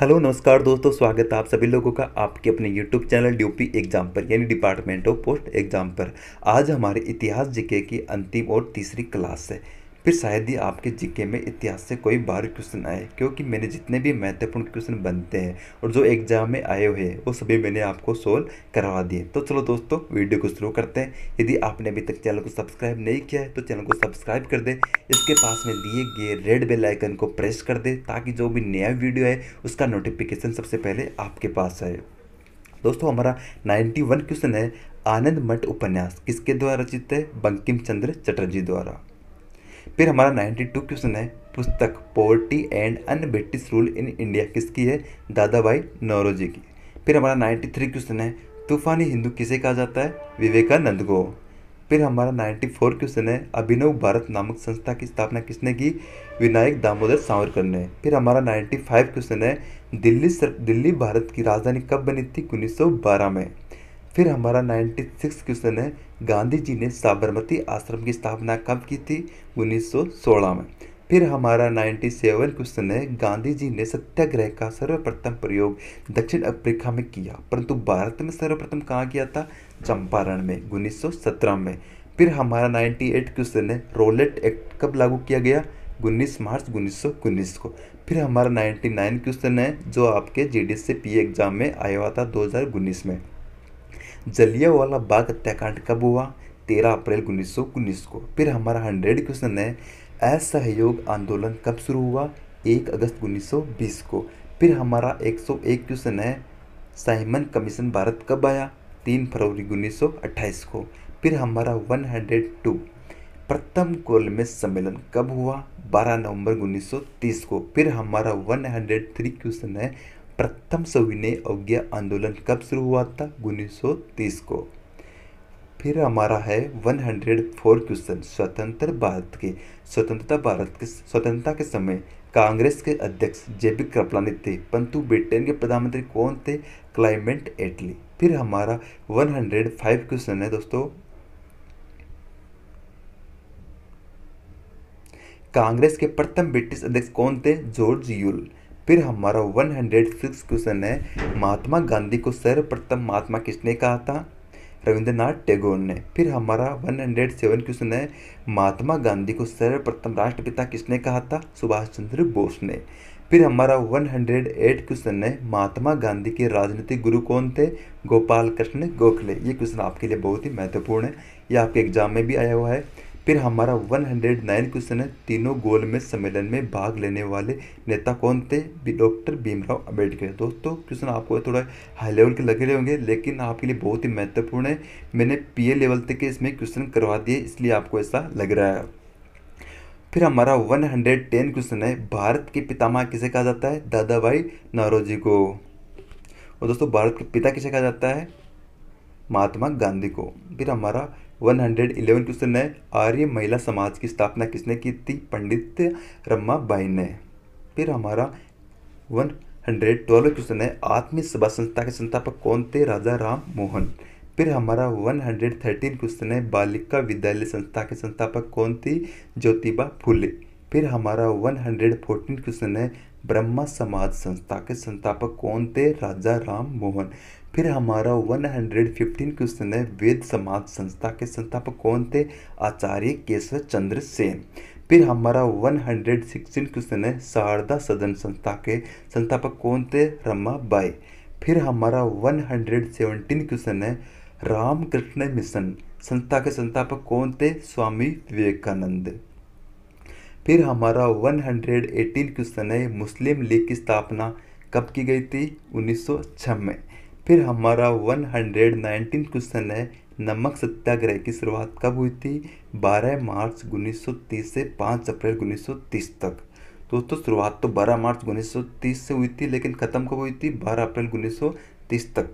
hello नमस्कार दोस्तों स्वागत है आप सभी लोगों का आपके अपने यूट्यूब चैनल ड्यूपी एग्जाम पर यानी डिपार्टमेंट ऑफ पोस्ट एग्जाम पर आज हमारे इतिहास जीके की अंतिम और तीसरी क्लास है फिर शायद ही आपके जीके में इतिहास से कोई बार क्वेश्चन आए क्योंकि मैंने जितने भी महत्वपूर्ण क्वेश्चन बनते हैं और जो एग्जाम में आए हुए हैं वो सभी मैंने आपको सोल्व करवा दिए तो चलो दोस्तों वीडियो को शुरू करते हैं यदि आपने अभी तक चैनल को सब्सक्राइब नहीं किया है तो चैनल को सब्सक्राइब कर दें इसके पास में दिए गए रेड बेल आइकन को प्रेस कर दें ताकि जो भी नया वीडियो है उसका नोटिफिकेशन सबसे पहले आपके पास आए दोस्तों हमारा 91 क्वेश्चन है आनंद मठ उपन्यास किसके द्वारा रचित है बंकिम चंद्र चटर्जी द्वारा फिर हमारा 92 क्वेश्चन है पुस्तक poverty and un British rule in India किसकी है दादा भाई नौरोजी की फिर हमारा 93 क्वेश्चन है तूफानी हिंदू किसे कहा जाता है विवेकानंद को फिर हमारा 94 क्वेश्चन है अभिनव भारत नामक संस्था की स्थापना किसने की विनायक दामोदर सावरकर ने फिर हमारा 95 क्वेश्चन है दिल्ली सर दिल्ली भारत की राजधानी कब बनी थी उन्नीस में फिर हमारा 96 क्वेश्चन है गांधी जी ने साबरमती आश्रम की स्थापना कब की थी 1916 में फिर हमारा 97 क्वेश्चन है गांधी जी ने सत्याग्रह का सर्वप्रथम प्रयोग दक्षिण अफ्रीका में किया परंतु भारत में सर्वप्रथम कहाँ किया था चंपारण में सत्रह में फिर हमारा 98 क्वेश्चन है रोलेट एक्ट कब लागू किया गया उन्नीस मार्च उन्नीस को फिर हमारा 99 क्वेश्चन है जो आपके जी से पी एग्ज़ाम में आया हुआ था उन्नीस में जलिया वाला बाग हत्याकांड कब हुआ तेरह अप्रैल उन्नीस सौ उन्नीस को फिर हमारा हंड्रेड क्वेश्चन है असहयोग आंदोलन कब शुरू हुआ एक अगस्त उन्नीस सौ बीस को फिर हमारा एक सौ एक क्वेश्चन है साइमन कमीशन भारत कब आया तीन फरवरी उन्नीस सौ अट्ठाईस को फिर हमारा वन हंड्रेड टू प्रथम गोलमेज सम्मेलन कब हुआ बारह नवंबर तीस को फिर हमारा वन हंड्रेड थ्री क्वेश्चन है प्रथम सविनय अवज्ञा आंदोलन कब शुरू हुआ था उन्नीस को फिर हमारा है 104 क्वेश्चन स्वतंत्र भारत के स्वतंत्रता भारत के स्वतंत्रता के समय कांग्रेस के अध्यक्ष जेपी कृपलानी थे परंतु ब्रिटेन के प्रधानमंत्री कौन थे क्लाइमेंट एटली फिर हमारा 105 क्वेश्चन है दोस्तों कांग्रेस के प्रथम ब्रिटिश अध्यक्ष कौन थे जॉर्ज यूल फिर हमारा 106 क्वेश्चन है महात्मा गांधी को सर्वप्रथम महात्मा किसने कहा था रविंद्रनाथ टैगोर ने फिर हमारा 107 क्वेश्चन है महात्मा गांधी को सर्वप्रथम राष्ट्रपिता किसने कहा था सुभाष चंद्र बोस ने फिर हमारा 108 क्वेश्चन है महात्मा गांधी के राजनीतिक गुरु कौन थे गोपाल कृष्ण गोखले ये क्वेश्चन आपके लिए बहुत ही महत्वपूर्ण है ये आपके एग्जाम में भी आया हुआ है फिर हमारा 109 क्वेश्चन है तीनों गोल में सम्मेलन में भाग लेने वाले नेता कौन थे डॉक्टर भीमराव अम्बेडकर दोस्तों क्वेश्चन आपको थोड़ा हाई लेवल के लग रहे होंगे लेकिन आपके लिए बहुत ही महत्वपूर्ण है मैंने पी लेवल तक के इसमें क्वेश्चन करवा दिए इसलिए आपको ऐसा लग रहा है फिर हमारा 110 क्वेश्चन है भारत के पितामह किसे कहा जाता है दादा भाई नौरोजी को और दोस्तों भारत के पिता किसे कहा जाता है महात्मा गांधी को फिर हमारा वन हंड्रेड इलेवन क्वेश्चन है आर्य महिला समाज की स्थापना किसने की थी पंडित बाई ने फिर हमारा वन हंड्रेड ट्वेल्व क्वेश्चन है आत्मीय सभा संस्था के संस्थापक कौन थे राजा राम मोहन फिर हमारा वन हंड्रेड थर्टीन क्वेश्चन है बालिका विद्यालय संस्था के संस्थापक कौन थी ज्योतिबा फुले फिर हमारा वन हंड्रेड फोर्टीन क्वेश्चन है ब्रह्मा समाज संस्था के संस्थापक कौन थे राजा राम मोहन फिर हमारा 115 क्वेश्चन है वेद समाज संस्था के संस्थापक कौन थे आचार्य केशव चंद्र सेन फिर हमारा 116 क्वेश्चन है शारदा सदन संस्था के संस्थापक कौन थे बाई फिर हमारा 117 क्वेश्चन है रामकृष्ण मिशन संस्था के संस्थापक कौन थे स्वामी विवेकानंद फिर हमारा 118 क्वेश्चन है मुस्लिम लीग की स्थापना कब की गई थी 1906 में फिर हमारा 119 क्वेश्चन है नमक सत्याग्रह की शुरुआत कब हुई थी 12 मार्च 1930 से 5 अप्रैल 1930 तक दोस्तों शुरुआत तो 12 मार्च 1930 से हुई थी लेकिन ख़त्म कब हुई थी 12 अप्रैल 1930 तक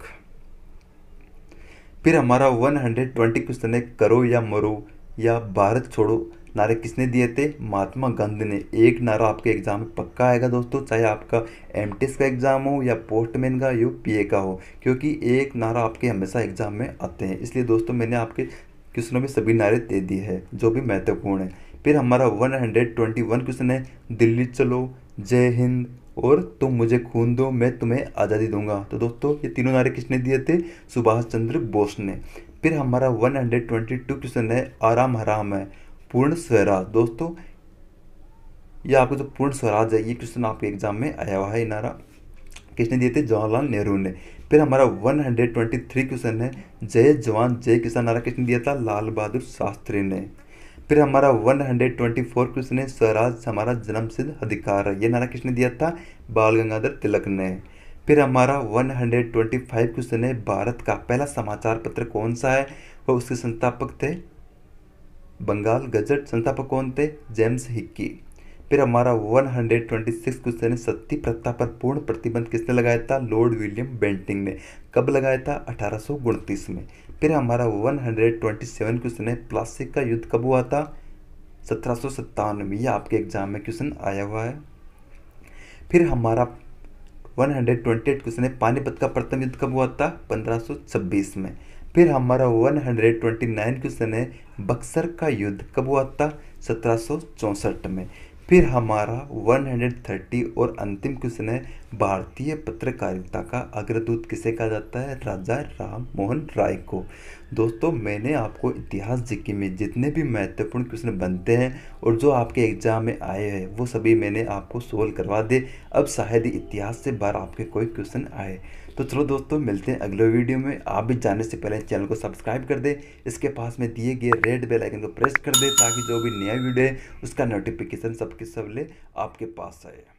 फिर हमारा 120 क्वेश्चन है करो या मरो या भारत छोड़ो नारे किसने दिए थे महात्मा गांधी ने एक नारा आपके एग्जाम में पक्का आएगा दोस्तों चाहे आपका एम का एग्जाम हो या पोस्टमैन का पी का हो क्योंकि एक नारा आपके हमेशा एग्जाम में आते हैं इसलिए दोस्तों मैंने आपके क्वेश्चनों में सभी नारे दे दिए हैं जो भी महत्वपूर्ण है फिर हमारा 121 क्वेश्चन है दिल्ली चलो जय हिंद और तुम मुझे खून दो मैं तुम्हें आज़ादी दूंगा तो दोस्तों ये तीनों नारे किसने दिए थे सुभाष चंद्र बोस ने फिर हमारा 122 क्वेश्चन है आराम हराम है पूर्ण स्वराज दोस्तों ये आपका जो पूर्ण स्वराज है ये क्वेश्चन आपके एग्जाम में आया हुआ है नारा किसने दिए थे जवाहरलाल नेहरू ने फिर हमारा 123 क्वेश्चन है जय जवान जय किसान नारा किसने दिया था लाल बहादुर शास्त्री ने फिर हमारा 124 क्वेश्चन है स्वराज हमारा जन्म अधिकार है ये नारा किसने दिया था बाल गंगाधर तिलक ने फिर हमारा 125 क्वेश्चन है भारत का पहला समाचार पत्र कौन सा है वो उसके संस्थापक थे बंगाल गजट संस्थापक कौन थे जेम्स हिक्की फिर हमारा 126 क्वेश्चन है सत्य प्रथा पर पूर्ण प्रतिबंध किसने लगाया था लॉर्ड विलियम बेंटिंग ने कब लगाया था अठारह में फिर हमारा 127 क्वेश्चन है प्लास्टिक का युद्ध कब हुआ था सत्रह में यह आपके एग्जाम में क्वेश्चन आया हुआ है फिर हमारा 128 क्वेश्चन है पानीपत का प्रथम युद्ध कब हुआ था 1526 में फिर हमारा 129 क्वेश्चन है बक्सर का युद्ध कब हुआ था सत्रह में फिर हमारा 130 और अंतिम क्वेश्चन है भारतीय पत्रकारिता का अग्रदूत किसे कहा जाता है राजा राम मोहन राय को दोस्तों मैंने आपको इतिहास जिक्की में जितने भी महत्वपूर्ण क्वेश्चन बनते हैं और जो आपके एग्जाम में आए हैं वो सभी मैंने आपको सोल्व करवा दे अब शायद इतिहास से बाहर आपके कोई क्वेश्चन आए तो चलो दोस्तों मिलते हैं अगले वीडियो में आप भी जाने से पहले चैनल को सब्सक्राइब कर दें इसके पास में दिए गए रेड बेल आइकन को प्रेस कर दें ताकि जो भी नया वीडियो है उसका नोटिफिकेशन सबके सब ले आपके पास आए